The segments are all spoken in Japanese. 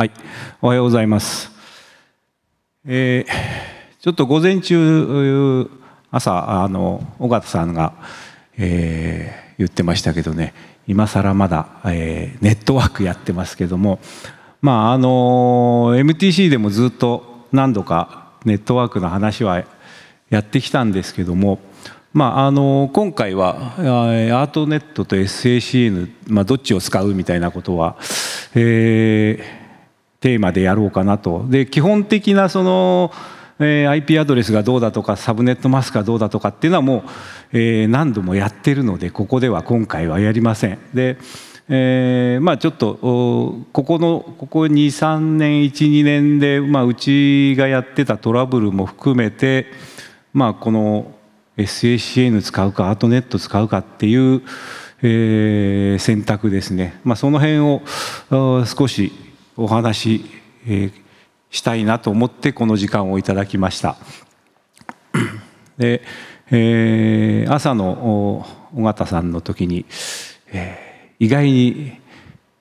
はい、おはようございます。えー、ちょっと午前中朝あの尾形さんが、えー、言ってましたけどね、今更まだ、えー、ネットワークやってますけども、まああの MTC でもずっと何度かネットワークの話はやってきたんですけども。まあ、あの今回はアートネットと SACN、まあ、どっちを使うみたいなことは、えー、テーマでやろうかなと。で基本的なそのえー、IP アドレスがどうだとかサブネットマスクがどうだとかっていうのはもう、えー、何度もやってるのでここでは今回はやりません。で、えー、まあちょっとここのここ23年12年で、まあ、うちがやってたトラブルも含めて、まあ、この SACN 使うかアートネット使うかっていう、えー、選択ですね、まあ、その辺を少しお話し、えしたいなと思ってこの時間をいただきました。で、えー、朝の尾形さんの時に、えー、意外に、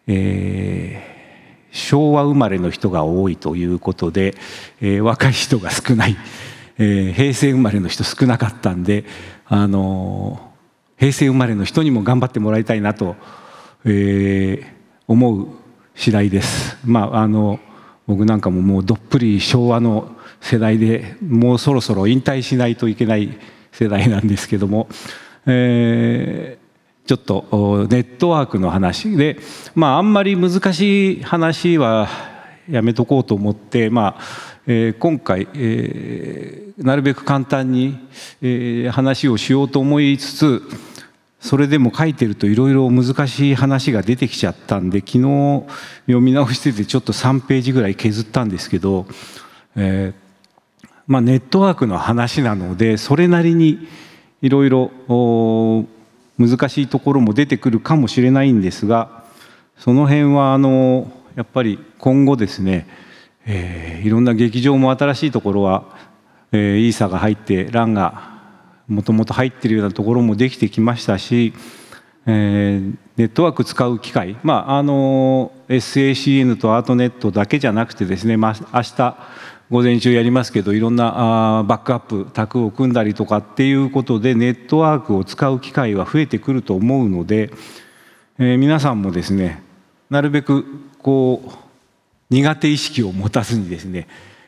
えー、昭和生まれの人が多いということで、え若い人が少ない、え平成生まれの人少なかったんで、あの平成生まれの人にも頑張ってもらいたいなと、え思う次第です。まあ、あの僕なんかももうどっぷり昭和の世代でもうそろそろ引退しないといけない世代なんですけども、えー、ちょっとネットワークの話で、まあ、あんまり難しい話はやめとこうと思って、まあえー、今回、えー、なるべく簡単に、え話をしようと思いつつそれでも書いてるといろいろ難しい話が出てきちゃったんで昨日読み直しててちょっと3ページぐらい削ったんですけど、えー、まあ、ネットワークの話なのでそれなりにいろいろ難しいところも出てくるかもしれないんですがその辺はあのやっぱり今後ですね、えー、いろんな劇場も新しいところは、えー、イーサが入ってランがもともと入っているようなところもできてきましたし、えー、ネットワーク使う機会、まあ、あの SACN とアートネットだけじゃなくてですね、まあ、明日午前中やりますけどいろんなあバックアップ卓を組んだりとかっていうことでネットワークを使う機会は増えてくると思うので、えー、皆さんもですねなるべくこう苦手意識を持たずにですね、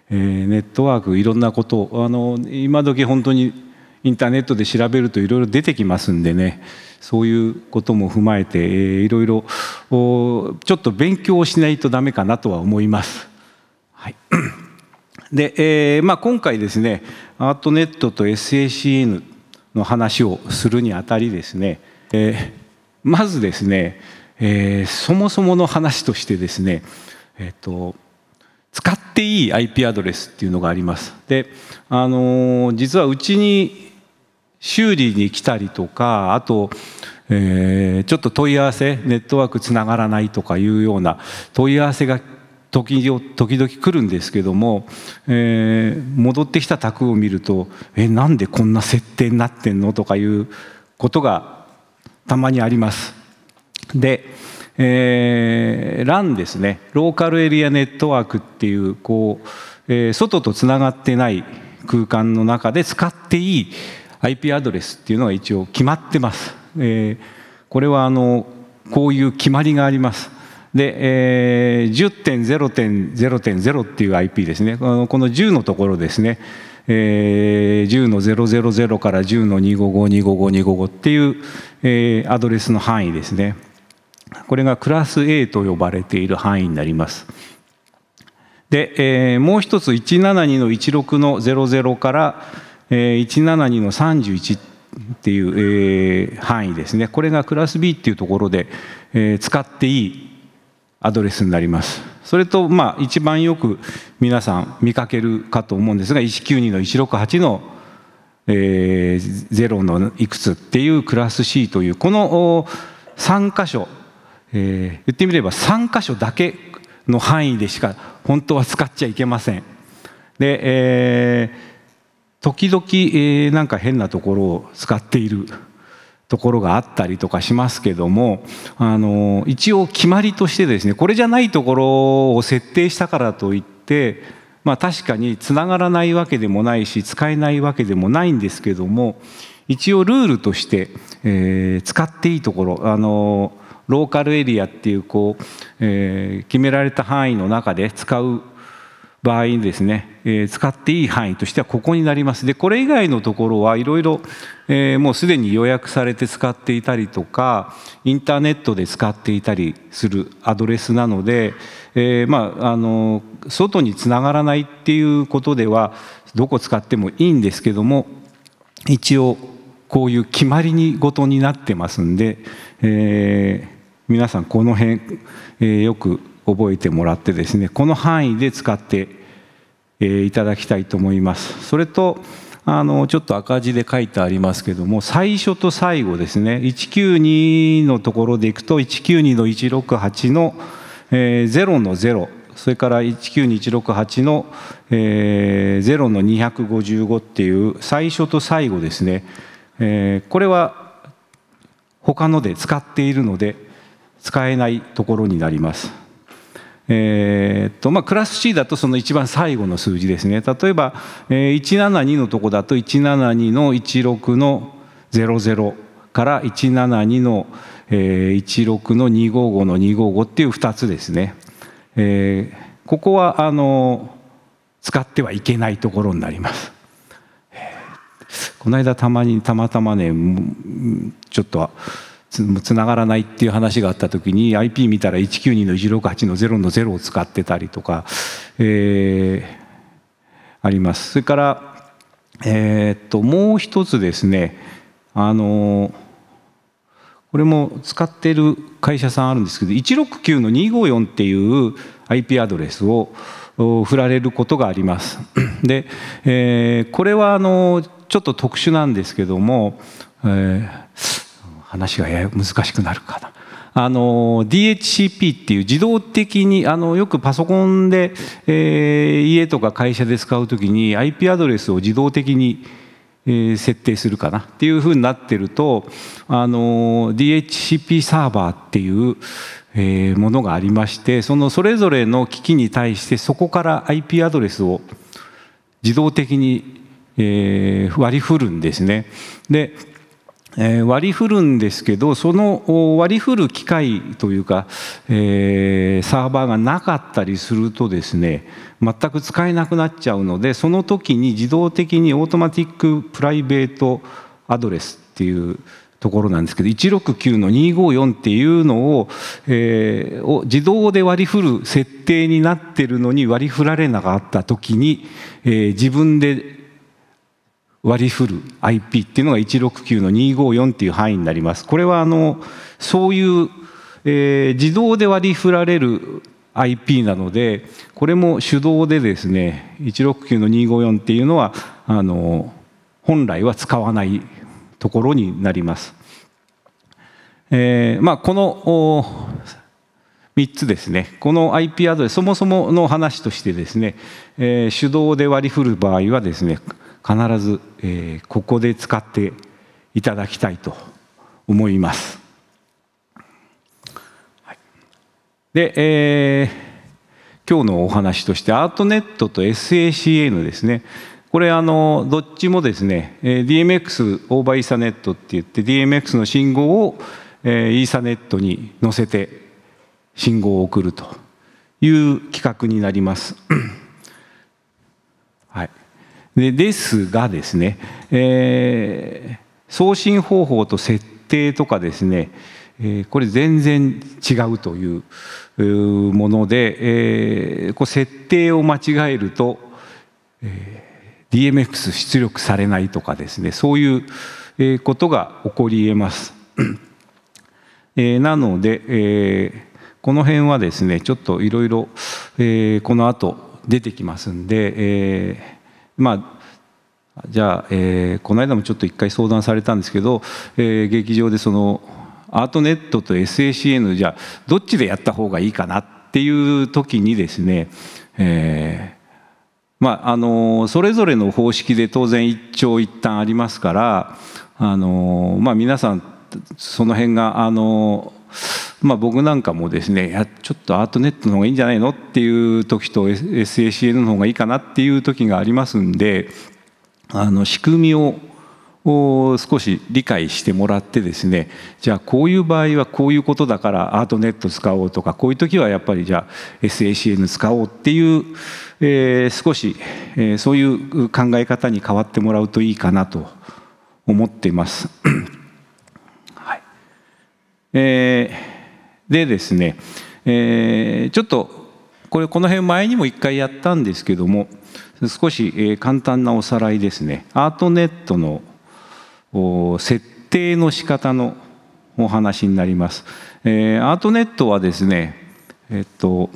えー、ネットワークいろんなことあの今時本当にインターネットで調べるといろいろ出てきますんでねそういうことも踏まえて、えいろいろちょっと勉強をしないとダメかなとは思います。はい で、えーまあ、今回ですねアートネットと SACN の話をするにあたりですね、えー、まずですね、えー、そもそもの話としてですね、えーと、と使っていい IP アドレスっていうのがあります。で、あのー、実はうちに修理に来たりとかあと、えー、ちょっと問い合わせネットワークつながらないとかいうような問い合わせが時々来るんですけども、えー、戻ってきた宅を見ると「えなんでこんな設定になってんの?」とかいうことがたまにあります。で、えー、LAN ですねローカルエリアネットワークっていうこう、えー、外とつながってない空間の中で使っていい IP アドレスっていうのは一応決まってます。えー、これはあのこういう決まりがあります。で、えー、10.0.0.0っていう IP ですね。この10のところですね。えー、10の000から10の255255255っていう、えー、アドレスの範囲ですね。これがクラス A と呼ばれている範囲になります。で、えー、もう一つ172の16の00から、え172の31っていう、え範囲ですねこれがクラス B っていうところで、え使っていいアドレスになりますそれとまあ一番よく皆さん見かけるかと思うんですが192の168のえー、0のいくつっていうクラス C というこの3箇所、えー、言ってみれば3箇所だけの範囲でしか本当は使っちゃいけません。で、えー時々、えー、なんか変なところを使っているところがあったりとかしますけどもあの一応決まりとしてですねこれじゃないところを設定したからといってまあ確かにつながらないわけでもないし使えないわけでもないんですけども一応ルールとして、えー、使っていいところあのローカルエリアっていうこう、えー、決められた範囲の中で使う場合にですね、えー、使っていい範囲としてはここになります。で、これ以外のところはいろいろ、えもうすでに予約されて使っていたりとか、インターネットで使っていたりするアドレスなので、えー、まあ、あの、外につながらないっていうことでは、どこ使ってもいいんですけども、一応、こういう決まりにごとになってますんで、え皆さんこの辺、えよく覚えてもらってですねこの範囲で使っていただきたいと思いますそれとあのちょっと赤字で書いてありますけども最初と最後ですね192のところでいくと192の168の、0の0それから19168の、0の255っていう最初と最後ですね、これは他ので使っているので使えないところになります。えーとまあ、クラス C だとその一番最後の数字ですね例えば、えー、172のとこだと172の16の00から172の、えー、16の255の255っていう2つですね、えー、ここはあの使ってはいけないところになります。この間たまにたまたまねちょっとつながらないっていう話があった時に IP 見たら192の168の0の0を使ってたりとか、えー、あります。それから、えー、っともう一つですねあのこれも使ってる会社さんあるんですけど169の254っていう IP アドレスを振られることがあります。で、えー、これはあのちょっと特殊なんですけども、えー話がやや難しくなるかな。あの DHCP っていう自動的にあのよくパソコンで、えー、家とか会社で使うときに IP アドレスを自動的に、えー、設定するかなっていうふうになってるとあの DHCP サーバーっていう、えー、ものがありましてそのそれぞれの機器に対してそこから IP アドレスを自動的に、えー、割り振るんですね。でえー、割り振るんですけどその割り振る機械というか、えー、サーバーがなかったりするとですね全く使えなくなっちゃうのでその時に自動的にオートマティックプライベートアドレスっていうところなんですけど169の254っていうのを,、えー、自動で割り振る設定になってるのに割り振られなかった時に、えー、自分で割り振る IP っていうのが169の254っていう範囲になります。これはあのそういう、えー、自動で割り振られる IP なのでこれも手動でですね169の254っていうのはあの本来は使わないところになります。えーまあ、この3つですね、この IP アドレス、そもそもの話としてですね、えー、手動で割り振る場合はですね、必ず、えー、ここで使っていただきたいと思います。はい、で、えー、今日のお話としてアートネットと SACA のですねこれあのどっちもですね DMX オーバーイーサネットって言って DMX の信号を、えー、イーサネットに載せて信号を送るという企画になります。でですがですね、えー、送信方法と設定とかですね、えー、これ全然違うというもので、えー、こう設定を間違えると、えー、DMX 出力されないとかですねそういうことが起こりえます。えー、なので、えー、この辺はですねちょっといろいろこの後出てきますんで、えー、まあじゃあ、えー、この間もちょっと一回相談されたんですけど、えー、劇場でそのアートネットと SACN じゃあどっちでやった方がいいかなっていう時にですね、えー、まああのそれぞれの方式で当然一長一短ありますからあの、まあ、皆さんその辺があのーまあ、僕なんかもですねいやちょっとアートネットの方がいいんじゃないのっていう時と SACN の方がいいかなっていう時がありますんであの仕組みをを少し理解してもらってですねじゃあこういう場合はこういうことだからアートネット使おうとかこういう時はやっぱりじゃあ SACN 使おうっていう、えー、少し、えー、そういう考え方に変わってもらうといいかなと思っています。はいえーでですね、えー、ちょっとこれこの辺前にも一回やったんですけども少し簡単なおさらいですねアートネットの設定の仕方のお話になります、えー、アートネットはですねえっと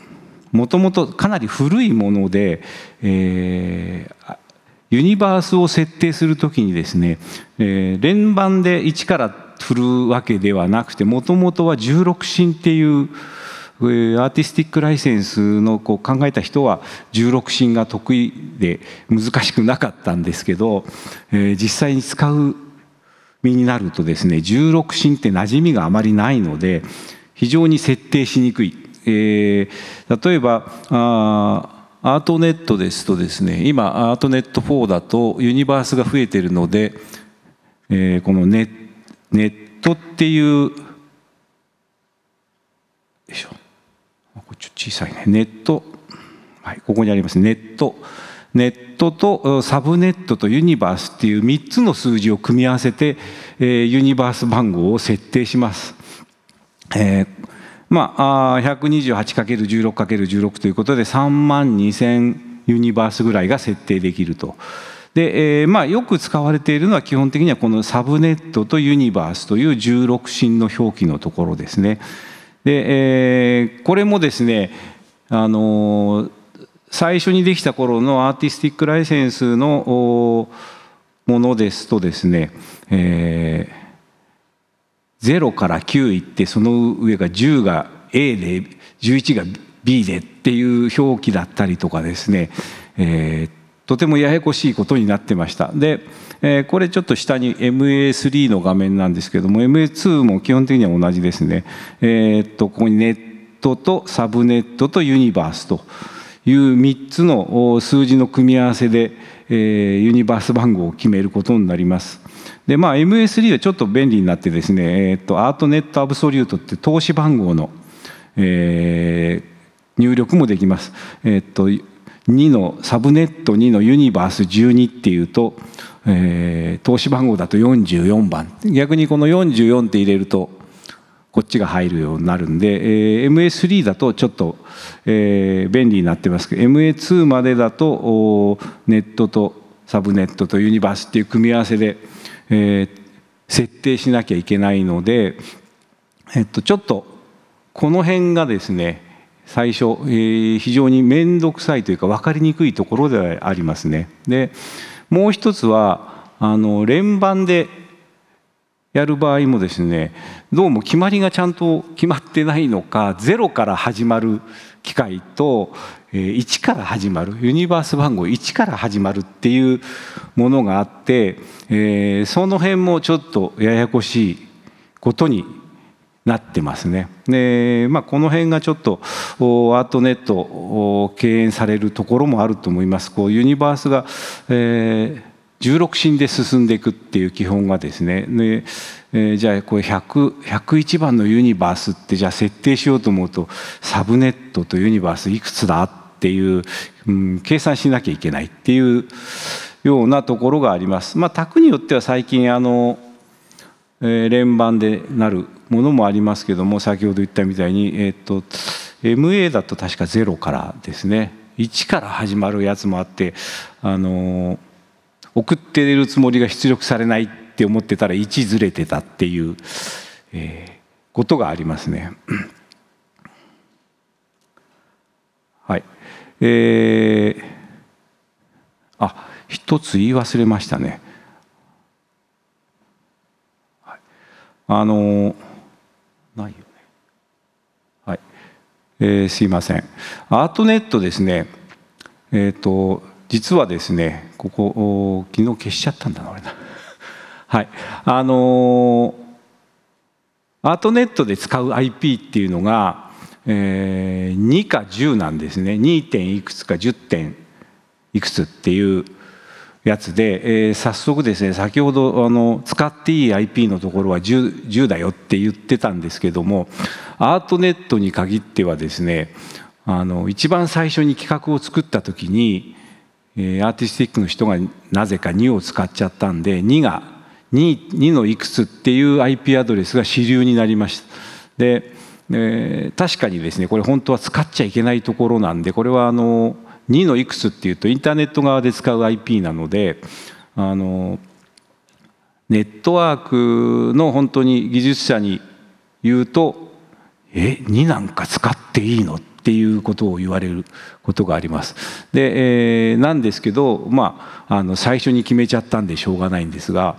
もともとかなり古いもので、えー、ユニバースを設定するときにですね、えー、連番で1から振るわけではなくてもともとは16神っていうアーティスティックライセンスのこう考えた人は16神が得意で難しくなかったんですけど、えー、実際に使う身になるとですね16進って馴染みがあまりないので非常に設定しにくい。えー、例えばあアートネットですとですね今アートネット4だとユニバースが増えてるので、えー、このネットネットっていうよいしょこれち小さいねネットはいここにありますネットネットとサブネットとユニバースっていう3つの数字を組み合わせて、えユニバース番号を設定します。えー、まあ 128×16×16 ということで3万2000ユニバースぐらいが設定できると。で、えー、まあ、よく使われているのは基本的にはこのサブネットとユニバースという16進の表記のところですね。で、えー、これもですね、あのー、最初にできた頃のアーティスティックライセンスのものですとですね、えー、0から9いってその上が10が A で11が B でっていう表記だったりとかですね、えー、とてもややこしいことになってました。で、えー、これちょっと下に MA3 の画面なんですけども MA2 も基本的には同じですね。えー、っとここにネットとサブネットとユニバースという3つの数字の組み合わせで、えー、ユニバース番号を決めることになります。でまあ、m a 3はちょっと便利になってですね、えー、っとアートネットアブソリュートって投資番号の、えー、入力もできます。えー、っと2のサブネット2のユニバース12っていうと、えー、投資番号だと44番逆にこの44って入れるとこっちが入るようになるんで、えー、MA3 だとちょっと、えー、便利になってますけど MA2 までだとネットとサブネットとユニバースっていう組み合わせで、えー、設定しなきゃいけないので、えっと、ちょっとこの辺がですね最初、えー、非常に面倒くさいというか分かりにくいところではありますね。でもう一つはあの連番でやる場合もですねどうも決まりがちゃんと決まってないのかゼロから始まる機械と1から始まるユニバース番号1から始まるっていうものがあって、えー、その辺もちょっとややこしいことになってますね。で、まあ、この辺がちょっとアートネット敬遠されるところもあると思います。こうユニバースが、えー16進で進んでいくっていう基本がですねえー、じゃあこれ1 0 1番のユニバースってじゃあ設定しようと思うとサブネットとユニバースいくつだっていう、うん、計算しなきゃいけないっていうようなところがあります。まあ、卓によっては最近あのえ連番でなるものもありますけども先ほど言ったみたいに、えー、っと MA だと確か0からですね1から始まるやつもあって、あのー、送っているつもりが出力されないって思ってたら1ずれてたっていう、えー、ことがありますね。はいえー、あ一つ言い忘れましたね。あのないよねはい、えー、すいませんアートネットですねえっ、ー、と実はですねここ昨日消しちゃったんだな俺な はいあのアートネットで使う IP っていうのが、えー、2か10なんですね2点いくつか10点いくつっていうやつで、えー、早速ですね先ほどあの使っていい IP のところは 10, 10だよって言ってたんですけどもアートネットに限ってはですねあの一番最初に企画を作った時に、えー、アーティスティックの人がなぜか2を使っちゃったんで2が 2, 2のいくつっていう IP アドレスが主流になりました。でえー、確かにですねこれ本当は使っちゃいけないところなんでこれはあの2のいくつっていうとインターネット側で使う IP なのであのネットワークの本当に技術者に言うと「え2なんか使っていいの?」っていうことを言われることがあります。で、えー、なんですけど、まあ、あの最初に決めちゃったんでしょうがないんですが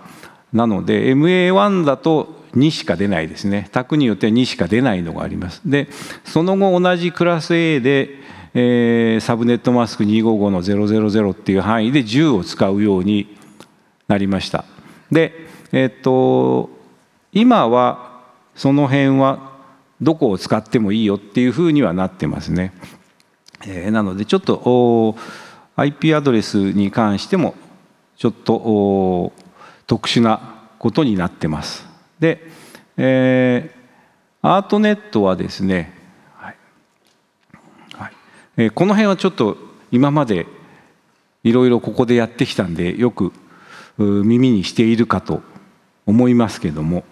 なので MA1 だと2しか出ないですね卓によっては2しか出ないのがあります。でその後同じクラス A でえー、サブネットマスク255の000っていう範囲で10を使うようになりました。で、えっと今はその辺はどこを使ってもいいよっていうふうにはなってますね。えー、なのでちょっと IP アドレスに関してもちょっと特殊なことになってます。で、えー、アートネットはですねえこの辺はちょっと今までいろいろここでやってきたんでよく耳にしているかと思いますけども、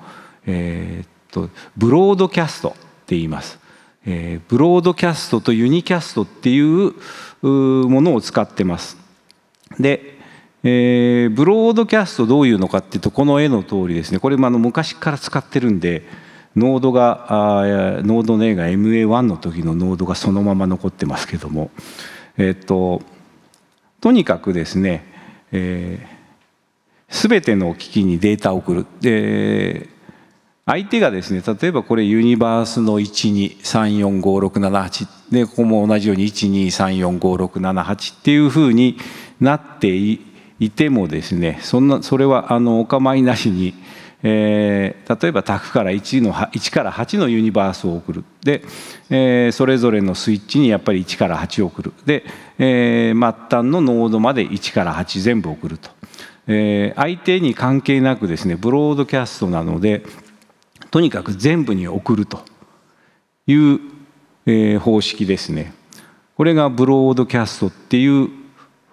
えっとブロードキャストって言います、えブロードキャストとユニキャストっていうものを使ってます。で、えブロードキャストどういうのかっていうとこの絵の通りですねこれあの昔から使ってるんで。ードが濃度の A が MA1 の時のノードがそのまま残ってますけども、えっと、とにかくですね、えー、全ての機器にデータを送る。で相手がですね例えばこれユニバースの1234567でここも同じように1 2 3 4 5 6 7 8っていうふうになっていてもですねそんなそれはあのお構いなしにえー、例えばフから 1, の1から8のユニバースを送るで、えー、それぞれのスイッチにやっぱり1から8を送るで、えー、末端のノードまで1から8全部送ると、え相手に関係なくですねブロードキャストなのでとにかく全部に送るという、え方式ですねこれがブロードキャストっていう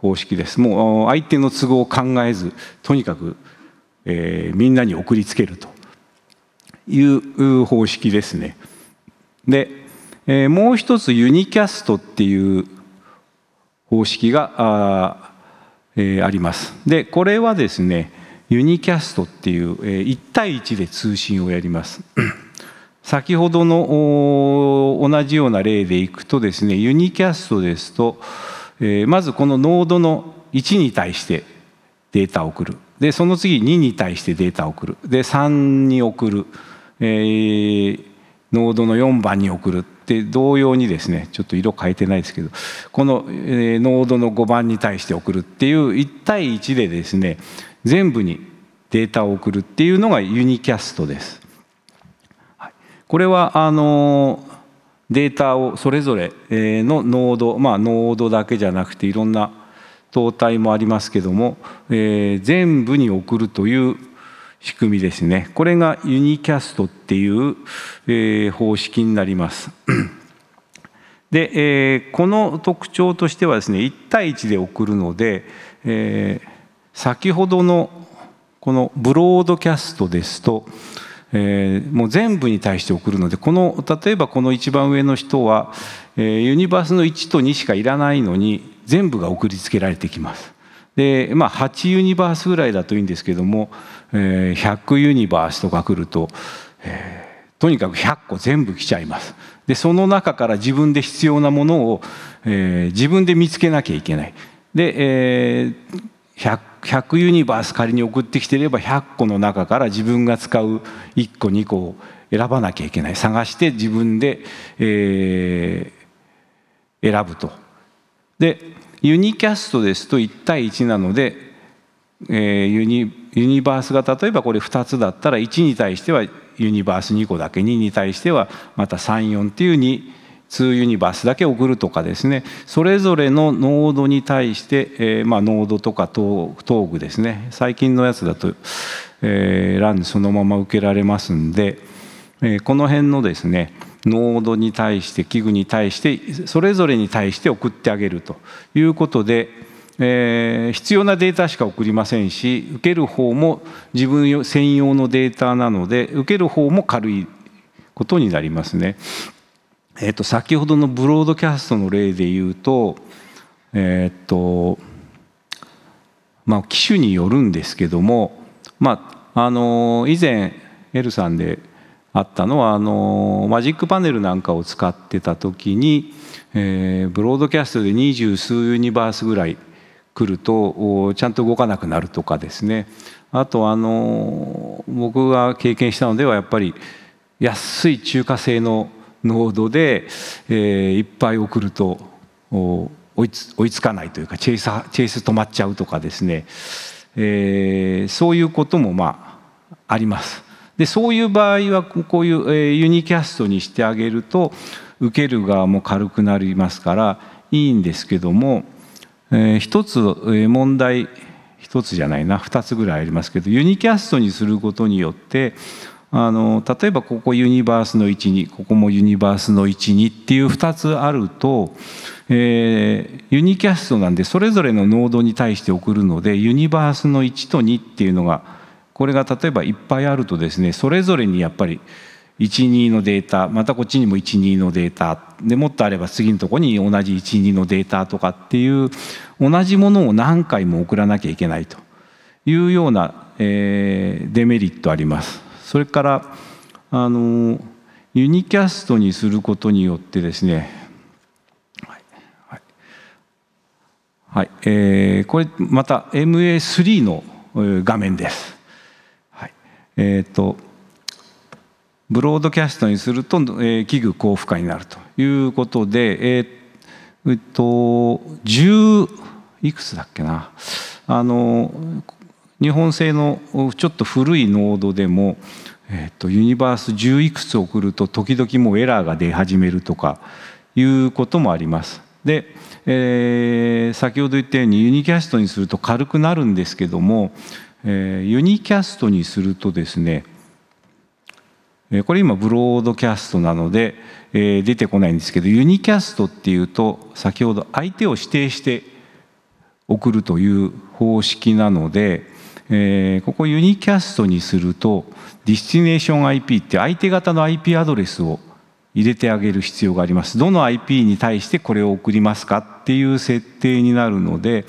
方式ですもう相手の都合を考えずとにかくえー、みんなに送りつけるという方式ですね。で、えー、もう一つユニキャストっていう方式があ,、えー、あります。でこれはですねユニキャストっていう、えー、1対1で通信をやります。先ほどの同じような例でいくとですねユニキャストですと、えー、まずこのノードの1に対してデータを送るでその次2に対してデータを送るで3に送る、えー、ノードの4番に送るって同様にですねちょっと色変えてないですけどこの、えー、ノードの5番に対して送るっていう1対1でですね全部にデータを送るっていうのがユニキャストです。はい、これはあのデータをそれぞれのノードまあノードだけじゃなくていろんな灯体もありますけども、えー、全部に送るという仕組みですねこれがユニキャストっていう、えー、方式になります。で、えー、この特徴としてはですね1対1で送るので、えー、先ほどのこのブロードキャストですと、えー、もう全部に対して送るのでこの例えばこの一番上の人は、えー、ユニバースの1と2しかいらないのに全部が送りつけられてきます。でまあ、8ユニバースぐらいだといいんですけども、え100ユニバースとか来ると、えとにかく100個全部来ちゃいますでその中から自分で必要なものを、え自分で見つけなきゃいけないで、え 100, 100ユニバース仮に送ってきてれば100個の中から自分が使う1個2個を選ばなきゃいけない探して自分で、え選ぶと。でユニキャストですと1対1なので、えー、ユニユニバースが例えばこれ2つだったら1に対してはユニバース2個だけ2に対してはまた34っていう2。2ユニバースだけ送るとかですねそれぞれのノードに対して、えー、まあ、ノードとかトーグですね最近のやつだと、えー、ランそのまま受けられますんで、えー、この辺のですね濃度に対して器具に対してそれぞれに対して送ってあげるということで、えー、必要なデータしか送りませんし受ける方も自分専用のデータなので受ける方も軽いことになりますね。えー、と先ほどのブロードキャストの例で言うと,、えーとまあ、機種によるんですけども、まあ、あの以前 L さんであったのはあのマジックパネルなんかを使ってた時に、えー、ブロードキャストで二十数ユニバースぐらい来るとちゃんと動かなくなるとかですねあとあの僕が経験したのではやっぱり安い中華製の濃度で、えー、いっぱい送ると追いつかないというかチェイスチェイス止まっちゃうとかですね、えー、そういうこともまああります。でそういう場合はこういうユニキャストにしてあげると受ける側も軽くなりますからいいんですけども、えー、一つ問題一つじゃないな2つぐらいありますけどユニキャストにすることによってあの例えばここユニバースの12ここもユニバースの12っていう2つあると、えー、ユニキャストなんでそれぞれのノードに対して送るのでユニバースの1と2っていうのがこれが例えばいっぱいあるとですねそれぞれにやっぱり12のデータまたこっちにも12のデータでもっとあれば次のとこに同じ12のデータとかっていう同じものを何回も送らなきゃいけないというような、えー、デメリットあります。それからあのユニキャストにすることによってですねはいえー、これまた MA3 の画面です。えっ、ー、とブロードキャストにすると、えー、器具高負荷になるということで、えー、っと10いくつだっけなあの日本製のちょっと古いノードでも、えっとユニバース10いくつ送ると時々もうエラーが出始めるとかいうこともあります。で、えー、先ほど言ったようにユニキャストにすると軽くなるんですけどもえー、ユニキャストにするとですねこれ今ブロードキャストなので、えー、出てこないんですけどユニキャストっていうと先ほど相手を指定して送るという方式なので、えー、ここユニキャストにするとディスティネーション IP って相手方の IP アドレスを入れてあげる必要があります。どの IP に対してこれを送りますかっていう設定になるので、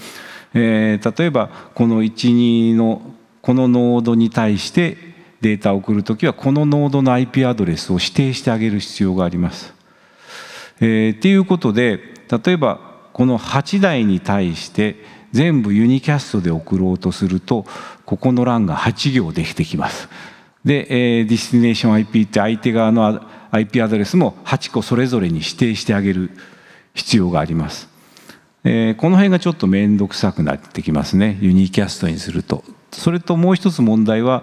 えー、例えばこの12のこのノードに対してデータを送るときはこのノードの IP アドレスを指定してあげる必要があります。えー、っていうことで例えばこの8台に対して全部ユニキャストで送ろうとするとここの欄が8行できてきます。で、えー、ディスティネーション IP って相手側の IP アドレスも8個それぞれに指定してあげる必要があります。えー、この辺がちょっと面倒くさくなってきますねユニキャストにすると。それともう一つ問題は、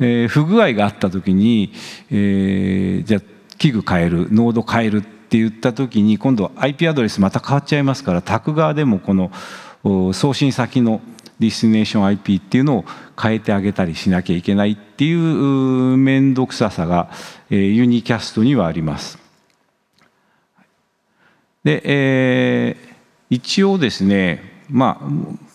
えー、不具合があった時に、えー、じゃあ器具変えるノード変えるって言った時に今度は IP アドレスまた変わっちゃいますからタク側でもこの送信先のディスティネーション IP っていうのを変えてあげたりしなきゃいけないっていう面倒くささが、えー、ユニキャストにはあります。で、えー一応ですねまあ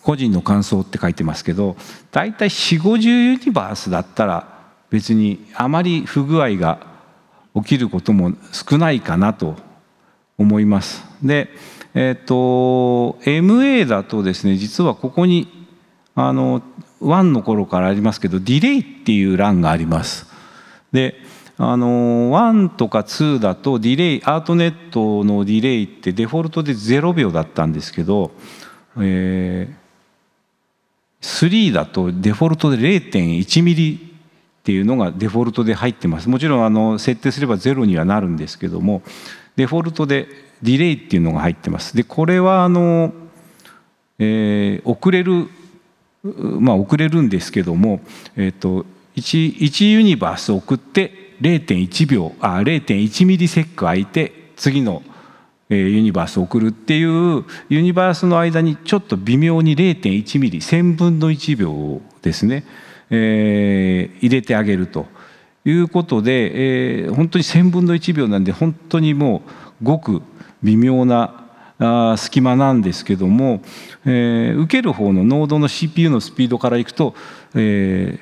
個人の感想って書いてますけど大体4 5 0ユニバースだったら別にあまり不具合が起きることも少ないかなと思います。でえっ、ー、と MA だとですね実はここにあの1の頃からありますけどディレイっていう欄があります。であの1とか2だとディレイアートネットのディレイってデフォルトで0秒だったんですけど、えー、3だとデフォルトで0.1ミリっていうのがデフォルトで入ってますもちろんあの設定すれば0にはなるんですけどもデフォルトでディレイっていうのが入ってますでこれはあの、えー、遅れるまあ遅れるんですけども、えーと、と 1, ユニバース送って0.1秒あ0.1ミリセック空いて次のユニバース送るっていうユニバースの間にちょっと微妙に0.1ミリ1000分の1秒をですね、えー、入れてあげるということで、えー、本当に1000分の1秒なんで本当にもうごく微妙なあ隙間なんですけども、えー、受ける方のノードの CPU のスピードからいくと、えー、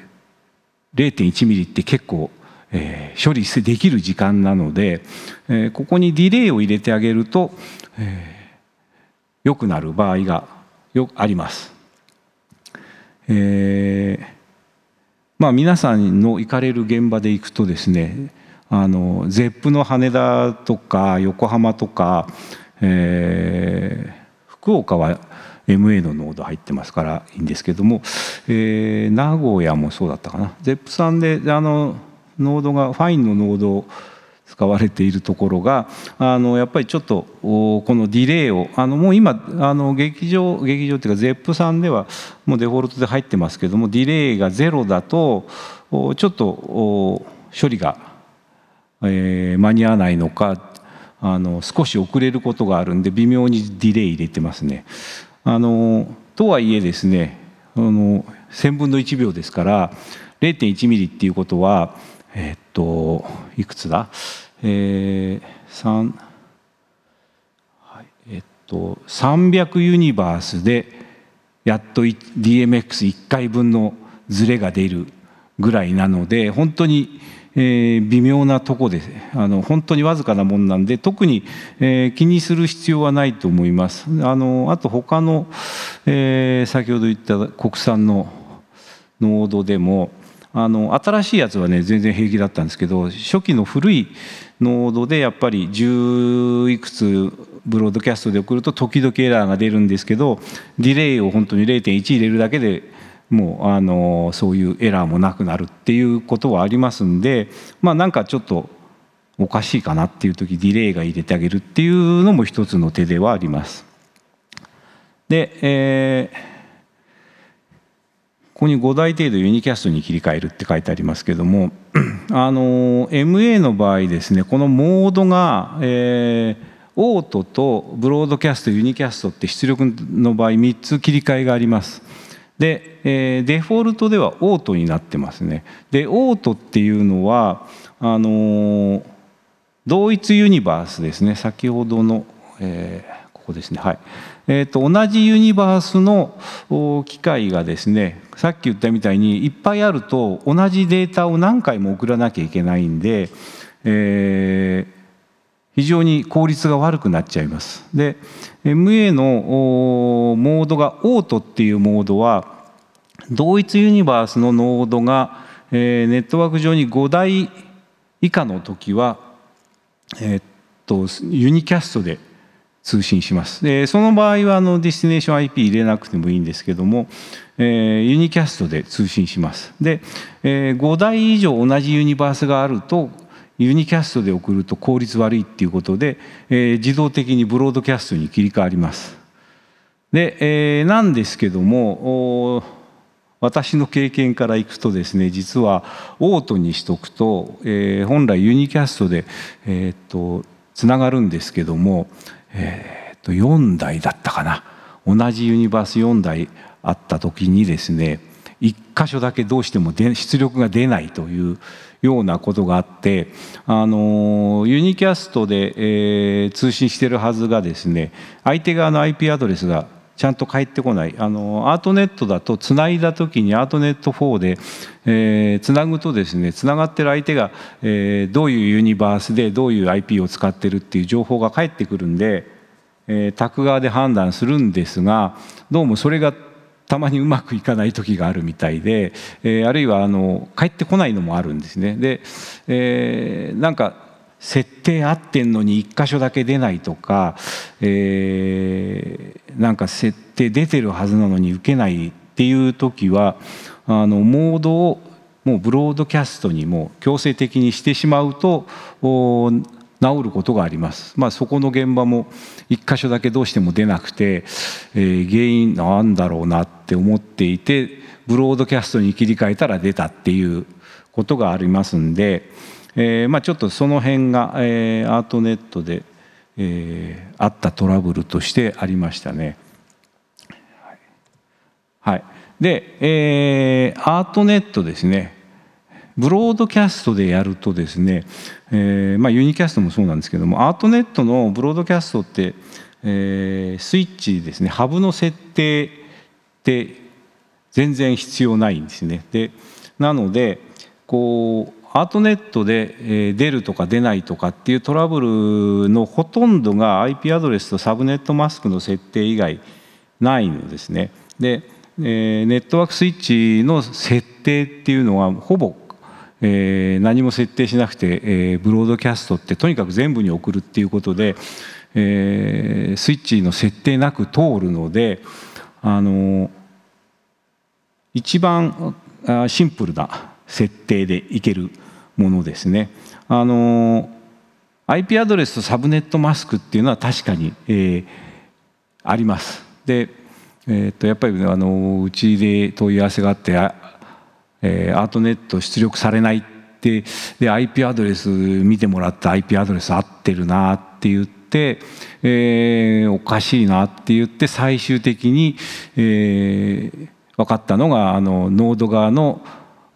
0.1ミリって結構、えー、処理できる時間なので、えー、ここにディレイを入れてあげると、えー、くなる場合がよあります。えーまあ、皆さんの行かれる現場で行くとですねあの ZEP の羽田とか横浜とか、えー、福岡は MA の濃度入ってますからいいんですけども、えー、名古屋もそうだったかな ZEP さんであの濃度がファインの濃度使われているところがあのやっぱりちょっとこのディレイをあのもう今あの劇場劇場っていうか ZEP さんではもうデフォルトで入ってますけどもディレイがゼロだとちょっと処理が、えー、間に合わないのかあの少し遅れることがあるんで微妙にディレイ入れてますね。あのとはいえですねあの1000分の1秒ですから0.1ミリっていうことはえっといくつだえー、3はいえっと300ユニバースでやっと DMX1 回分のズレが出るぐらいなので本当にえー、微妙なとこであの本当にわずかなもんなんで特に、えー、気にする必要はないと思いますあのあと他の、えー、先ほど言った国産の濃度でもあの新しいやつはね全然平気だったんですけど初期の古い濃度でやっぱり10いくつブロードキャストで送ると時々エラーが出るんですけどディレイを本当に0.1入れるだけでもうあのそういうエラーもなくなるっていうことはありますんでまあなんかちょっとおかしいかなっていう時ディレイが入れてあげるっていうのも一つの手ではあります。で、えー、ここに5台程度ユニキャストに切り替えるって書いてありますけども あの MA の場合ですねこのモードが、えー、オートとブロードキャストユニキャストって出力の場合3つ切り替えがあります。で、えー、デフォルトではオートになってますねでオートっていうのはあのー、同一ユニバースですね先ほどの、えー、ここですねはいえーと、同じユニバースの機械がですねさっき言ったみたいにいっぱいあると同じデータを何回も送らなきゃいけないんで、え非常に効率が悪くなっちゃいます。で MA のモードがオートっていうモードは同一ユニバースのノードが、えー、ネットワーク上に5台以下の時は、えー、っとユニキャストで通信します。でその場合はあのディスティネーション IP 入れなくてもいいんですけども、えー、ユニキャストで通信します。で、えー、5台以上同じユニバースがあるとユニキャストで送ると効率悪いっていうことで、えー、自動的にブロードキャストに切り替わります。で、えー、なんですけども私の経験からいくとですね実はオートにしとくと、えー、本来ユニキャストで、えー、っとつながるんですけども、えー、っと4台だったかな同じユニバース4台あった時にですね1箇所だけどうしても出力が出ないという、ようなことがあってあのユニキャストで、えー、通信してるはずがですね相手側の IP アドレスがちゃんと返ってこないあのアートネットだとつないだ時にアートネット4で、えー、つなぐとですねつながってる相手が、えー、どういうユニバースでどういう IP を使ってるっていう情報が返ってくるんで、えー、タク側で判断するんですがどうもそれがたまにうまくいかない時があるみたいで、えー、あるいはあの帰ってこないのもあるんですね。で、えー、なんか設定合ってんのに1箇所だけ出ないとか、えー、なんか設定出てるはずなのに受けないっていう時はあのモードをもうブロードキャストにも強制的にしてしまうと治ることがあります、まあ、そこの現場も1箇所だけどうしても出なくて、えー、原因なんだろうなって思っていてブロードキャストに切り替えたら出たっていうことがありますんで、えー、まあ、ちょっとその辺が、えー、アートネットで、えあったトラブルとしてありましたね。はい、はい、で、えアートネットですねブロードキャストでやるとですね、えー、まあ、ユニキャストもそうなんですけどもアートネットのブロードキャストって、えー、スイッチですねハブの設定って全然必要ないんですね。でなのでこうアートネットで出るとか出ないとかっていうトラブルのほとんどが IP アドレスとサブネットマスクの設定以外ないのですね。でネットワークスイッチの設定っていうのはほぼえー、何も設定しなくて、えー、ブロードキャストってとにかく全部に送るっていうことで、えー、スイッチの設定なく通るのであの一番シンプルな設定でいけるものですね。あの IP アドレスとサブネットマスクっていうのは確かに、えー、あります。で、えー、っとやっぱりあのうちで問い合わせがあってえー、アートネット出力されないってで IP アドレス見てもらった IP アドレス合ってるなって言って、えー、おかしいなって言って最終的に、えー、分かったのがあのノード側の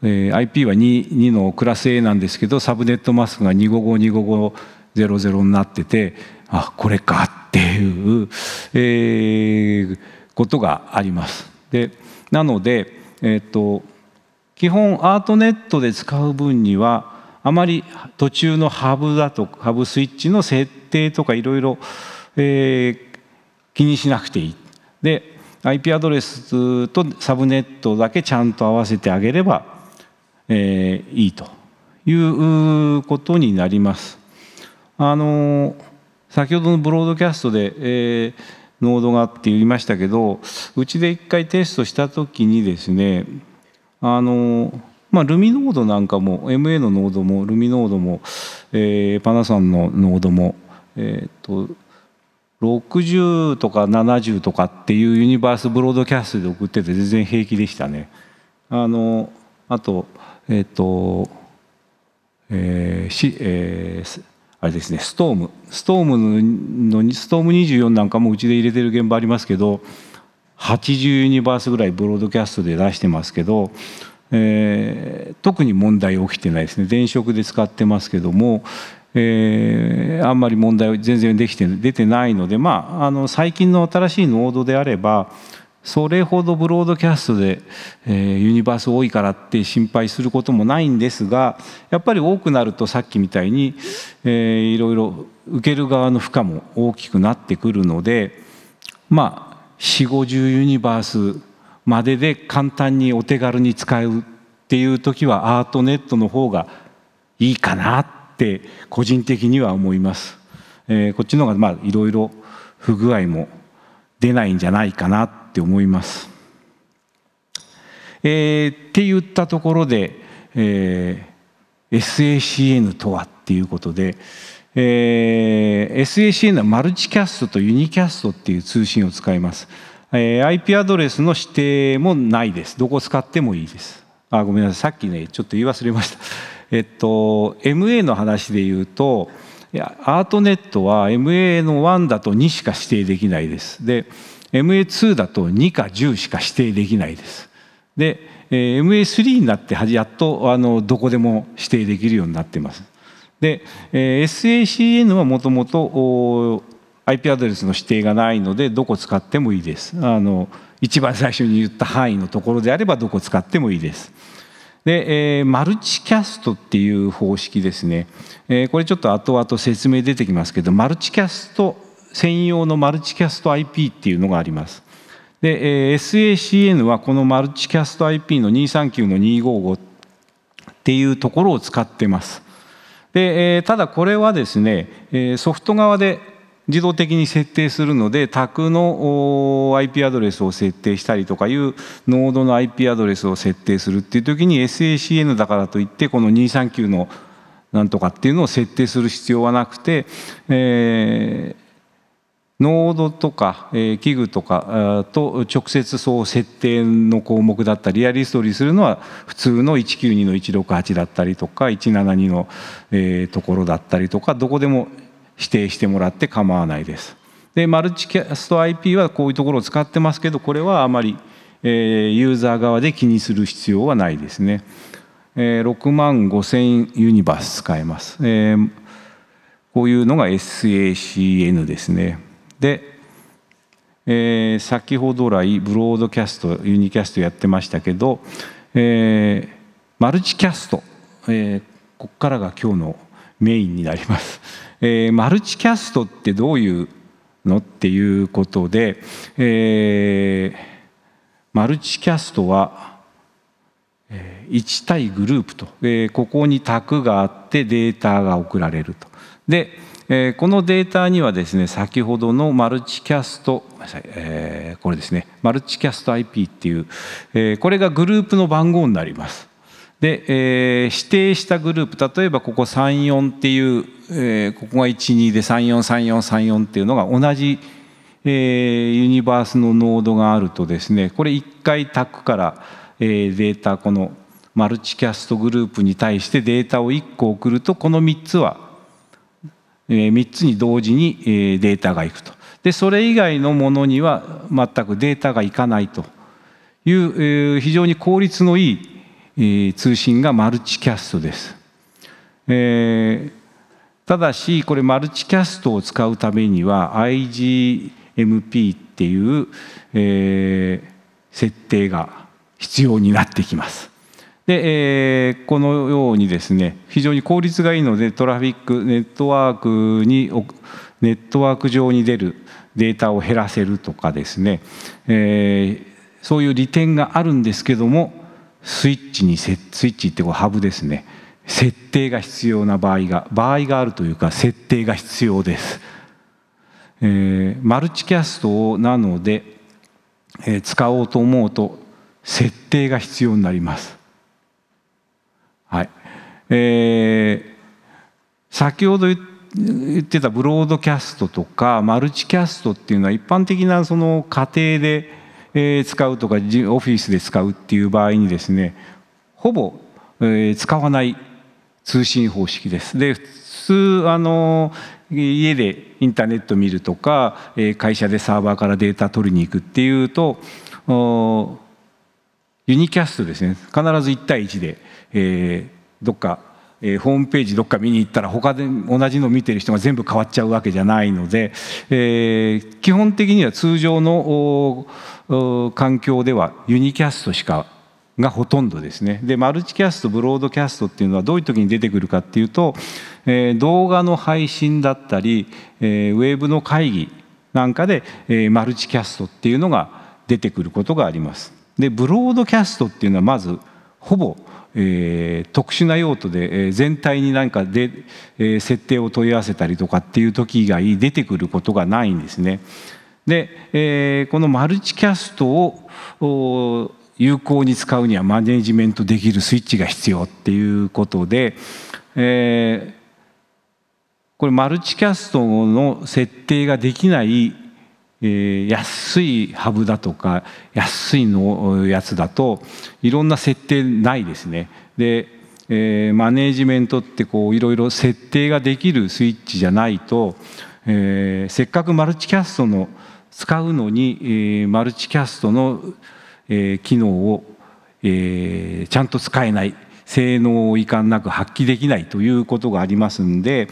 えー、IP は 2, 2のクラス A なんですけどサブネットマスクが2552500になっててあこれかっていう、えー、ことがあります。でなので、えーと基本アートネットで使う分にはあまり途中のハブだとかハブスイッチの設定とかいろいろ気にしなくていい。で IP アドレスとサブネットだけちゃんと合わせてあげれば、えー、いいということになります。あの先ほどのブロードキャストで、えー、ノードがって言いましたけどうちで一回テストした時にですねあのまあ、ルミノードなんかも MA のノードもルミノードも、えー、パナソンのノードも、えー、と60とか70とかっていうユニバースブロードキャストで送ってて全然平気でしたね。あのあとえっ、ー、とえーしえー、あれですねストームストームのストーム24なんかもうちで入れてる現場ありますけど80ユニバースぐらいブロードキャストで出してますけど、えー、特に問題起きてないですね電飾で使ってますけども、えー、あんまり問題全然できて出てないので、まあ、あの最近の新しいノードであればそれほどブロードキャストで、えー、ユニバース多いからって心配することもないんですがやっぱり多くなるとさっきみたいに、えー、いろいろ受ける側の負荷も大きくなってくるのでまあ4050ユニバースまでで簡単にお手軽に使うっていう時はアートネットの方がいいかなって個人的には思います。えー、こっちの方がまあいろいろ不具合も出ないんじゃないかなって思います。えー、って言ったところで、えー、SACN とはっていうことで、えー、SACN はマルチキャストとユニキャストっていう通信を使います。えー、IP アドレスの指定もないです。どこ使ってもいいです。あ、ごめんなさい。さっきね、ちょっと言い忘れました。えっと、MA の話で言うと、アートネットは MA の1だと2しか指定できないです。で、MA2 だと2か10しか指定できないです。で、え MA3 になってやっとあのどこでも指定できるようになってます。で、えー、SACN はもともと IP アドレスの指定がないのでどこ使ってもいいですあの一番最初に言った範囲のところであればどこ使ってもいいですで、えー、マルチキャストっていう方式ですね、えー、これちょっと後々説明出てきますけどマルチキャスト専用のマルチキャスト IP っていうのがありますで、えー、SACN はこのマルチキャスト IP の239の255っていうところを使ってますで、えただこれはですね、えソフト側で自動的に設定するので、卓の IP アドレスを設定したりとかいうノードの IP アドレスを設定するっていう時に SACN だからといって、この239のなんとかっていうのを設定する必要はなくて、えーノードとか、えー、器具とかと直接そう設定の項目だったりやリストにリーするのは普通の192の168だったりとか172の、えー、ところだったりとかどこでも指定してもらって構わないです。でマルチキャスト IP はこういうところを使ってますけどこれはあまり、えー、ユーザー側で気にする必要はないですね。えー、6万5000ユニバース使えます。えー、こういうのが SACN ですね。で、えー、先ほど来ブロードキャストユニキャストやってましたけど、えー、マルチキャスト、えー、ここからが今日のメインになります、えー、マルチキャストってどういうのっていうことで、えー、マルチキャストは1対グループと、えー、ここに卓があってデータが送られるとで、えー、このデータにはですね先ほどのマルチキャスト、えー、これですねマルチキャスト IP っていう、えー、これがグループの番号になります。で、えー、指定したグループ例えばここ34っていう、えー、ここが12で343434っていうのが同じ、えー、ユニバースのノードがあるとですねこれ1回タックから、えー、データこのマルチキャストグループに対してデータを1個送るとこの3つは3つに同時にデータがいくとでそれ以外のものには全くデータがいかないという非常に効率のいい通信がマルチキャストです。えー、ただしこれマルチキャストを使うためには IGMP っていう、えー、設定が必要になってきます。で、えー、このようにですね非常に効率がいいのでトラフィックネットワークにネットワーク上に出るデータを減らせるとかですね、えー、そういう利点があるんですけどもスイッチにスイッチってこうハブですね設定が必要な場合が場合があるというか設定が必要です。えー、マルチキャストなので、えー、使おうと思うと設定が必要になります。はいえー、先ほど言ってたブロードキャストとかマルチキャストっていうのは一般的なその家庭で、え使うとかオフィスで使うっていう場合にですねほぼ、え使わない通信方式です。で普通あの家でインターネット見るとか、え会社でサーバーからデータ取りに行くっていうとユニキャストですね必ず1対1でえー、どっか、えー、ホームページどっか見に行ったら他で同じの見てる人が全部変わっちゃうわけじゃないので、えー、基本的には通常の環境ではユニキャストしかがほとんどですねでマルチキャストブロードキャストっていうのはどういう時に出てくるかっていうと、えー、動画の配信だったり、えー、ウェブの会議なんかで、えー、マルチキャストっていうのが出てくることがありますでブロードキャストっていうのはまずほぼえー、特殊な用途で、えー、全体になんかで、えー、設定を問い合わせたりとかっていう時以外出てくることがないんですね。で、えー、このマルチキャストを有効に使うにはマネジメントできるスイッチが必要っていうことで、えー、これマルチキャストの設定ができないえ安いハブだとか安いのやつだといろんな設定ないですねで、えマネージメントってこういろいろ設定ができるスイッチじゃないと、えせっかくマルチキャストの使うのに、えマルチキャストの、え機能を、えちゃんと使えない性能を遺憾なく発揮できないということがありますんで、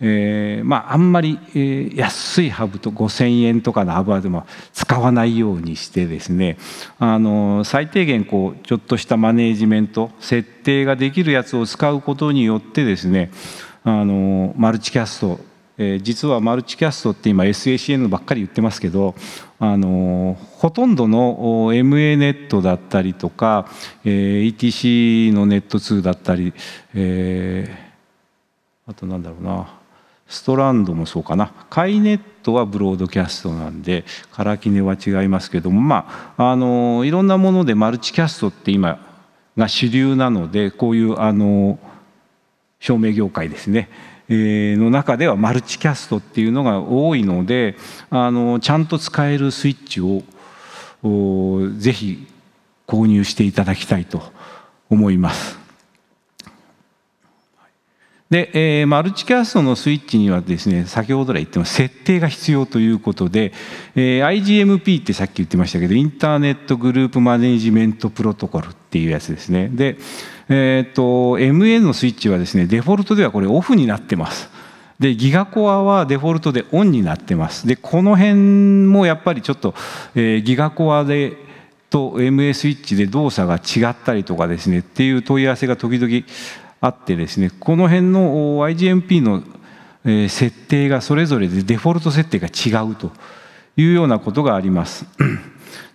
えー、まああんまり、えー、安いハブと5,000円とかのハブはでも使わないようにしてですねあの最低限こうちょっとしたマネージメント設定ができるやつを使うことによってですねあのマルチキャスト、えー、実はマルチキャストって今 SACN ばっかり言ってますけどあのほとんどの MA ネットだったりとか、えー、ETC のネット2だったり、えー、あとなんだろうなストランドもそうかなカイネットはブロードキャストなんでカラキネは違いますけどもまああのいろんなものでマルチキャストって今が主流なのでこういうあの照明業界ですね、えー、の中ではマルチキャストっていうのが多いのであのちゃんと使えるスイッチをぜひ購入していただきたいと思います。で、えー、マルチキャストのスイッチにはですね先ほどら言ってます設定が必要ということで、えー、IGMP ってさっき言ってましたけどインターネットグループマネジメントプロトコルっていうやつですねで、えーと、と MN のスイッチはですねデフォルトではこれオフになってますでギガコアはデフォルトでオンになってますでこの辺もやっぱりちょっと、えー、ギガコアでと MA スイッチで動作が違ったりとかですねっていう問い合わせが時々あってですねこの辺の IGMP の設定がそれぞれでデフォルト設定が違うというようなことがあります。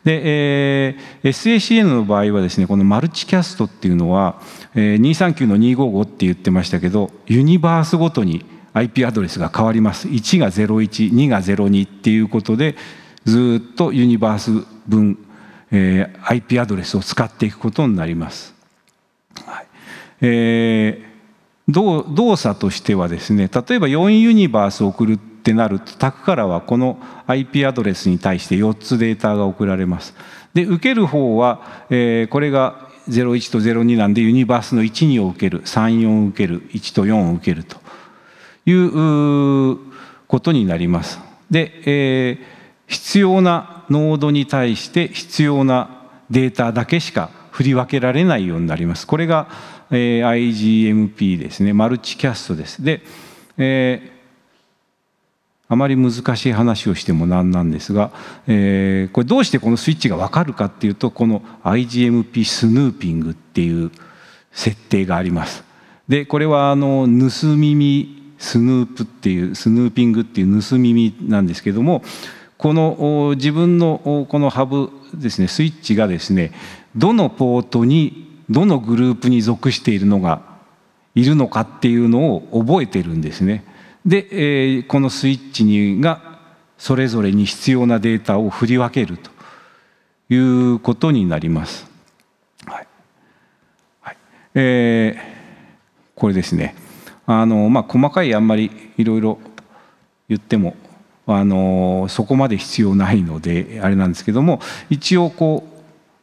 で、えー、SACN の場合はですねこのマルチキャストっていうのは、えー、239の255って言ってましたけどユニバースごとに IP アドレスが変わります1が012が02っていうことでずっとユニバース分、えー、IP アドレスを使っていくことになります。えー、動作としてはですね例えば4ユニバースを送るってなるとタクからはこの IP アドレスに対して4つデータが送られます。で受ける方は、えー、これが01と02なんでユニバースの12を受ける34を受ける1と4を受けるということになります。で、えー、必要なノードに対して必要なデータだけしか振り分けられないようになります。これがえー、IGMP ですねマルチキャストですで、えー、あまり難しい話をしても何なんですが、えー、これどうしてこのスイッチが分かるかっていうとこの IGMP スヌーピングっていう設定があります。でこれはあの盗耳スヌープっていうスヌーピングっていう盗耳なんですけどもこの自分のこのハブですねスイッチがですねどのポートにどのグループに属しているのがいるのかっていうのを覚えてるんですね。で、えー、このスイッチにがそれぞれに必要なデータを振り分けるということになります。はいはい、えー、これですね。あのまあ、細かいあんまりいろいろ言ってもあのそこまで必要ないのであれなんですけども一応こう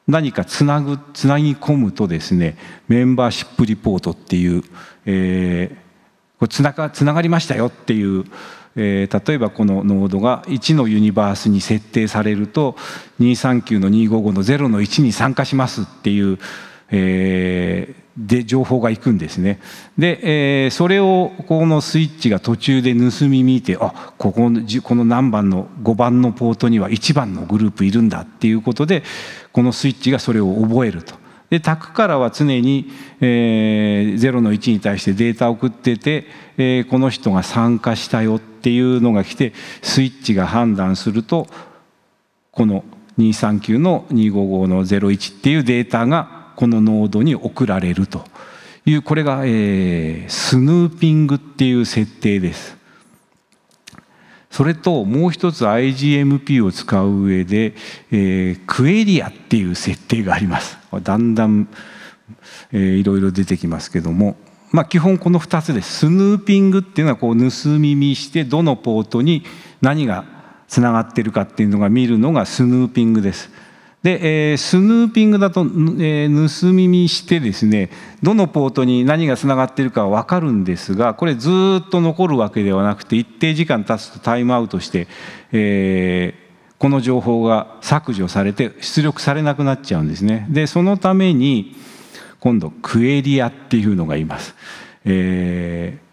何かつなぐつなぎ込むとですねメンバーシップリポートっていう、えー、こつながつながりましたよっていう、えー、例えばこのノードが1のユニバースに設定されると239の255の0の1に参加しますっていう、えー、で情報がいくんですねで、えー、それをこのスイッチが途中で盗み見てあここのこの何番の5番のポートには1番のグループいるんだっていうことでこのスイッチがそれを覚えると。でタからは常に、えー、0の1に対してデータを送ってて、えー、この人が参加したよっていうのが来てスイッチが判断するとこの239の255の01っていうデータがこのノードに送られるというこれが、えー、スヌーピングっていう設定です。それともう一つ IGMP を使う上で、えー、クエリアっていう設定がありますだんだん、えー、いろいろ出てきますけども、まあ、基本この2つですスヌーピングっていうのはこう盗み見してどのポートに何がつながってるかっていうのが見るのがスヌーピングです。で、えー、スヌーピングだと、えー、盗見してですねどのポートに何がつながっているかは分かるんですがこれずっと残るわけではなくて一定時間経つとタイムアウトして、えー、この情報が削除されて出力されなくなっちゃうんですね。でそのために今度クエリアっていうのがいます。えー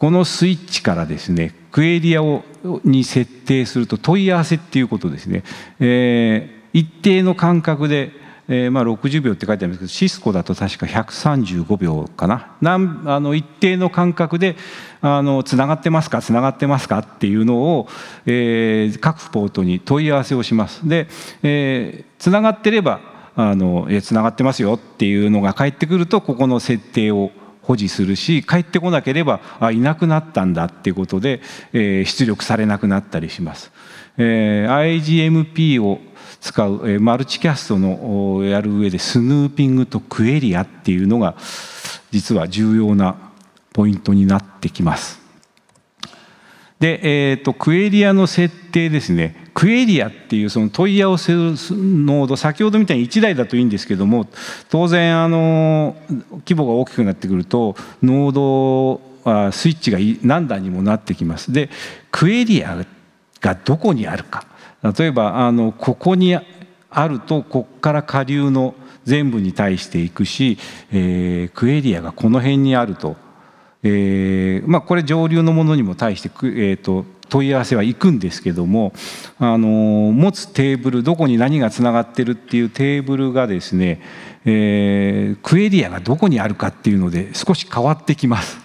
このスイッチからですねクエリアをに設定すると問い合わせっていうことですね、えー一定の間隔で、えー、まあ、60秒って書いてありますけどシスコだと確か135秒かななんあの一定の間隔であのつながってますかつながってますかっていうのを、えー、各ポートに問い合わせをします。で、えー、つながってればあのえつながってますよっていうのが返ってくるとここの設定を保持するし返ってこなければあいなくなったんだっていうことで、えー、出力されなくなったりします。えー、IGMP を使う、えマルチキャストのやる上でスヌーピングとクエリアっていうのが実は重要なポイントになってきます。で、えーと、クエリアの設定ですねクエリアっていうその問い合わせノード先ほどみたいに1台だといいんですけども当然あの規模が大きくなってくるとノードあスイッチが何段にもなってきますでクエリアがどこにあるか例えばあのここにあるとこっから下流の全部に対していくし、えー、クエリアがこの辺にあると、えー、まあ、これ上流のものにも対して、えーと、問い合わせは行くんですけども、あの持つテーブルどこに何がつながってるっていうテーブルがですね、えー、クエリアがどこにあるかっていうので少し変わってきます。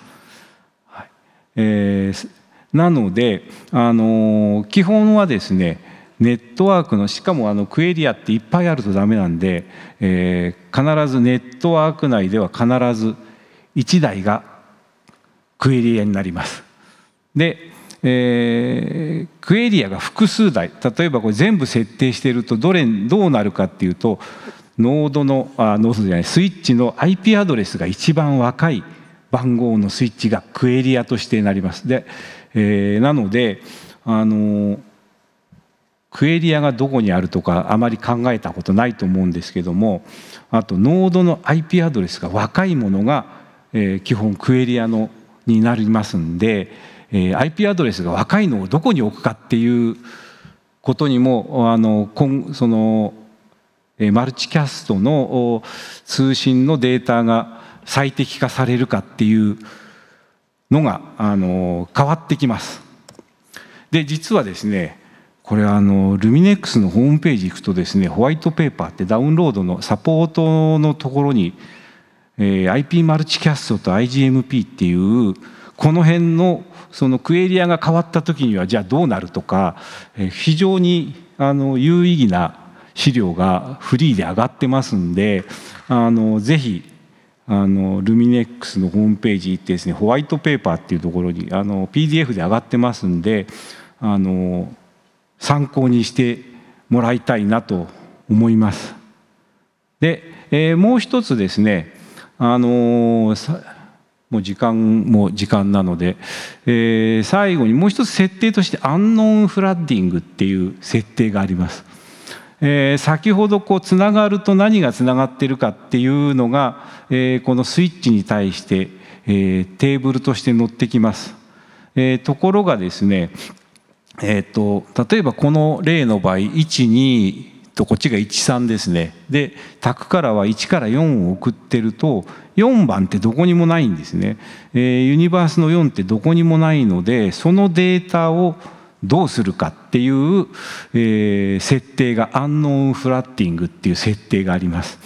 はいえー、なので、あの基本はですねネットワークのしかもあのクエリアっていっぱいあるとダメなんで、えー、必ずネットワーク内では必ず1台がクエリアになります。で、えー、クエリアが複数台例えばこれ全部設定しているとどれどうなるかっていうとノードのあノードじゃないスイッチの IP アドレスが一番若い番号のスイッチがクエリアとしてなります。でえー、なので、あのークエリアがどこにあるとかあまり考えたことないと思うんですけどもあとノードの IP アドレスが若いものが、え基本クエリアのになりますんで、え IP アドレスが若いのをどこに置くかっていうことにもあのそのマルチキャストの通信のデータが最適化されるかっていうのがあの変わってきます。で実はですねこれあのルミネックスのホームページ行くとですねホワイトペーパーってダウンロードのサポートのところに、えー、IP マルチキャストと IGMP っていうこの辺のそのクエリアが変わった時にはじゃあどうなるとか、えー、非常にあの有意義な資料がフリーで上がってますんであのぜひあのルミネックスのホームページ行ってですねホワイトペーパーっていうところにあの PDF で上がってますんであの参考にしてもらいたいなと思います。で、えー、もう一つですね、あのー、もう時間も時間なので、えー、最後にもう一つ設定としてアンノンフラッディングっていう設定があります。えー、先ほどこうつながると何がつながってるかっていうのが、えー、このスイッチに対して、えー、テーブルとして乗ってきます。えー、ところがですねえーと、例えばこの例の場合12とこっちが13ですねで択からは1から4を送ってると4番ってどこにもないんですね、えー、ユニバースの4ってどこにもないのでそのデータをどうするかっていう、えー、設定がアンノーンフラッティングっていう設定があります。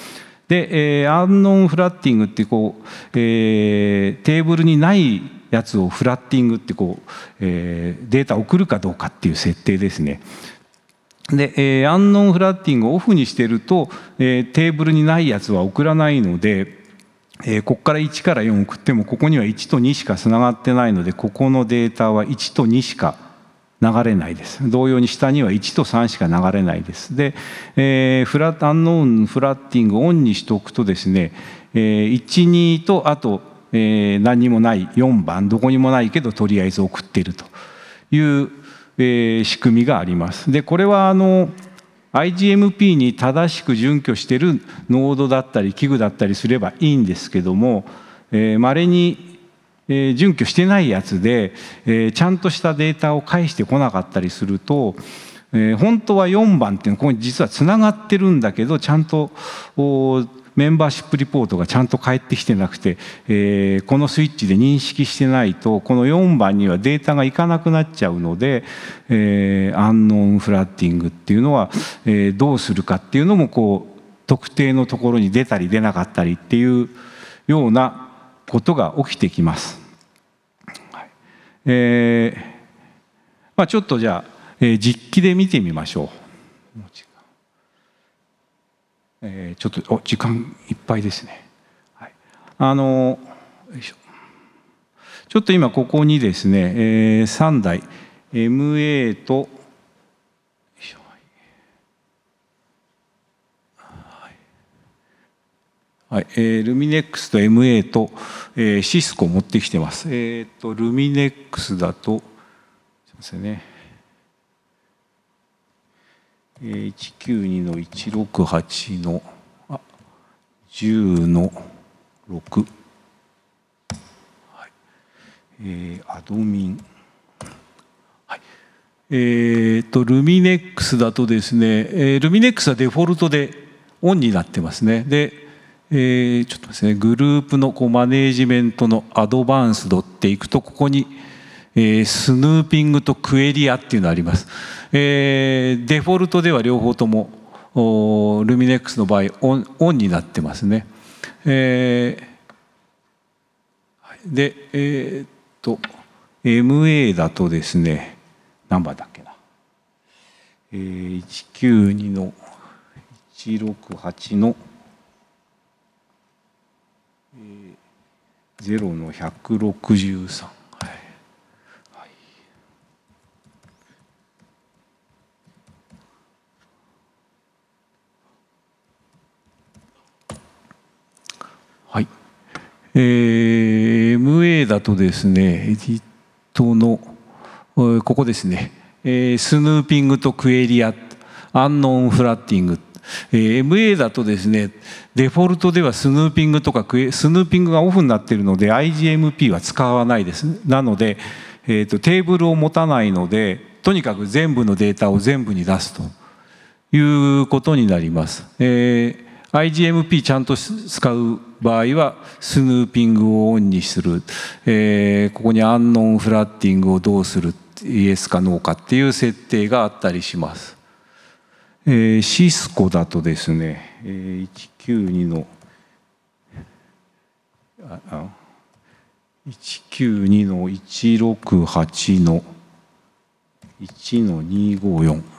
で、えー、アンノーンフラッティングってこう、えー、テーブルにないやつをフラッティングってこう、えー、データを送るかどうかっていう設定ですね。で、えー、アンノンフラッティングをオフにしてると、えー、テーブルにないやつは送らないので、えー、ここから1から4送ってもここには1と2しかつながってないのでここのデータは1と2しか流れないです同様に下には1と3しか流れないですで、えー、フラアンノーンフラッティングオンにしておくとですね、えー、12とあとえー、何にもない4番どこにもないけどとりあえず送っているという、えー、仕組みがあります。でこれはあの IGMP に正しく準拠しているノードだったり器具だったりすればいいんですけどもまれ、えー、稀にえー、準拠してないやつで、えー、ちゃんとしたデータを返してこなかったりすると、えー、本当は4番っていうのはここに実はつながってるんだけどちゃんとメンバーシップリポートがちゃんと返ってきてなくて、えー、このスイッチで認識してないとこの4番にはデータがいかなくなっちゃうので、えー、アンノーンフラッティングっていうのは、えー、どうするかっていうのもこう特定のところに出たり出なかったりっていうようなことが起きてきます。はい、えーまあ、ちょっとじゃあ、えー、実機で見てみましょう。えー、ちょっとお時間いっぱいですね。はい、あのちょっと今ここにですね、えー、3台 MA とはいえー、ルミネックスと MA と、えー、シスコ持ってきてます。えーと、とルミネックスだとすみませんねえ192の168のあ10の6、はい、えー、アドミン、はい、えーと、とルミネックスだとですね、えー、ルミネックスはデフォルトでオンになってますねで、えー、ちょっとですねグループのこうマネージメントのアドバンスドっていくとここに「えー、スヌーピングとクエリアっていうのあります、えー、デフォルトでは両方ともルミネックスの場合オンになってますね、えー、でえー、っと MA だとですね何番だっけな、えー、192の168の0の163えー、MA だとですねエディットのここですね、えー、スヌーピングとクエリアアンノンフラッティング、えー、MA だとですねデフォルトではスヌーピングとかクエスヌーピングがオフになっているので IGMP は使わないですなので、えーと、テーブルを持たないのでとにかく全部のデータを全部に出すということになります。えー IGMP ちゃんと使う場合はスヌーピングをオンにする、えー、ここにアンノンフラッティングをどうするイエスかノーかっていう設定があったりします。えー、シスコだとですね、えー、192のああ192の168の1の254。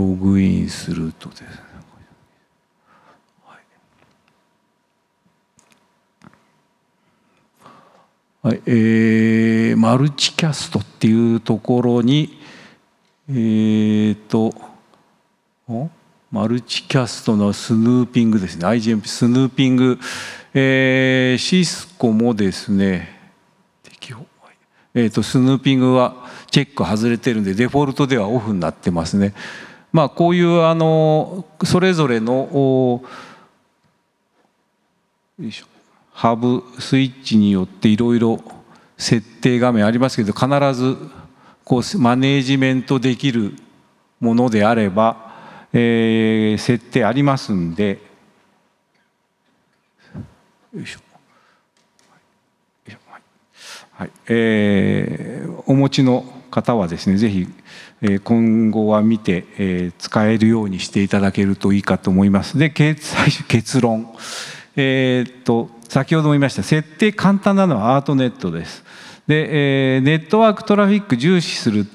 ログインするとですね、はい、はい、えー、マルチキャストっていうところにえー、とマルチキャストのスヌーピングですね IGMP スヌーピング、えー、シスコもですねえーとスヌーピングはチェック外れてるんでデフォルトではオフになってますね。まあ、こういうあのそれぞれのハブスイッチによっていろいろ設定画面ありますけど必ずこうマネージメントできるものであれば、えー、設定ありますんでよいしょはい、えー、お持ちの方はですねぜひ今後は見て使えるようにしていただけるといいかと思います。で 最結論、えー、っと先ほども言いました設定簡単なのはアートネットです。で、えネットワークトラフィック重視する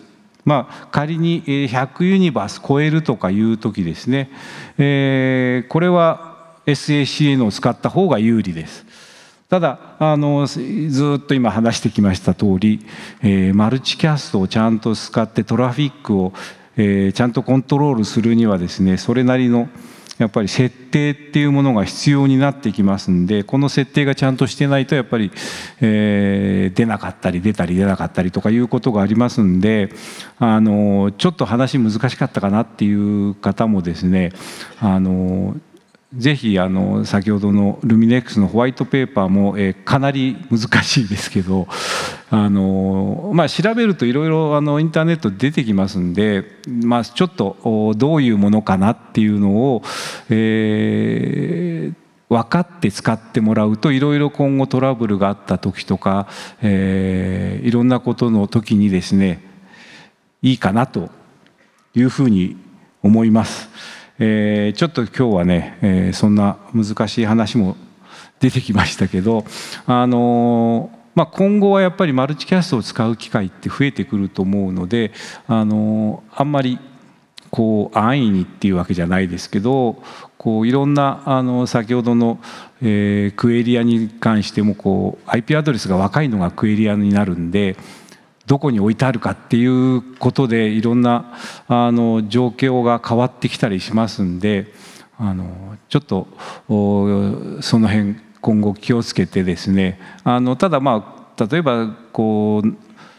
まあ、仮に100ユニバース超えるとかいう時ですね、えー、これは SACN を使った方が有利です。ただあのずっと今話してきました通り、えー、マルチキャストをちゃんと使ってトラフィックを、えー、ちゃんとコントロールするにはですねそれなりのやっぱり設定っていうものが必要になってきますんでこの設定がちゃんとしてないとやっぱり、えー、出なかったり出たり出なかったりとかいうことがありますんであのちょっと話難しかったかなっていう方もですねあのぜひあの先ほどのルミネックスのホワイトペーパーも、えー、かなり難しいですけどあの、まあ、調べるといろいろインターネット出てきますんで、まあ、ちょっとどういうものかなっていうのを、え分かって使ってもらうといろいろ今後トラブルがあった時とか、えいろんなことの時にですねいいかなというふうに思います。えー、ちょっと今日はね、えー、そんな難しい話も出てきましたけど、あのー、まあ、今後はやっぱりマルチキャストを使う機会って増えてくると思うので、あのー、あんまりこう安易にっていうわけじゃないですけどこういろんなあの先ほどの、えー、クエリアに関してもこう IP アドレスが若いのがクエリアになるんでどこに置いてあるかっていうことでいろんなあの状況が変わってきたりしますんであのちょっとその辺今後気をつけてですねあのただまあ例えばこう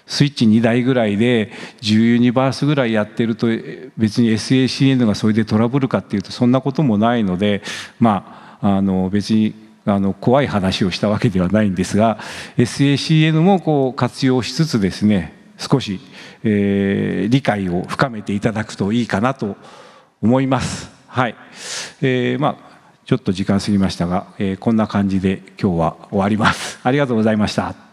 スイッチ2台ぐらいで10ユニバースぐらいやってると別に SACN がそれでトラブルかっていうとそんなこともないのでまああの別にあの怖い話をしたわけではないんですが SACN もこう活用しつつですね少し、えー、理解を深めていただくといいかなと思います。はい、えー、まあちょっと時間過ぎましたが、えー、こんな感じで今日は終わります。ありがとうございました。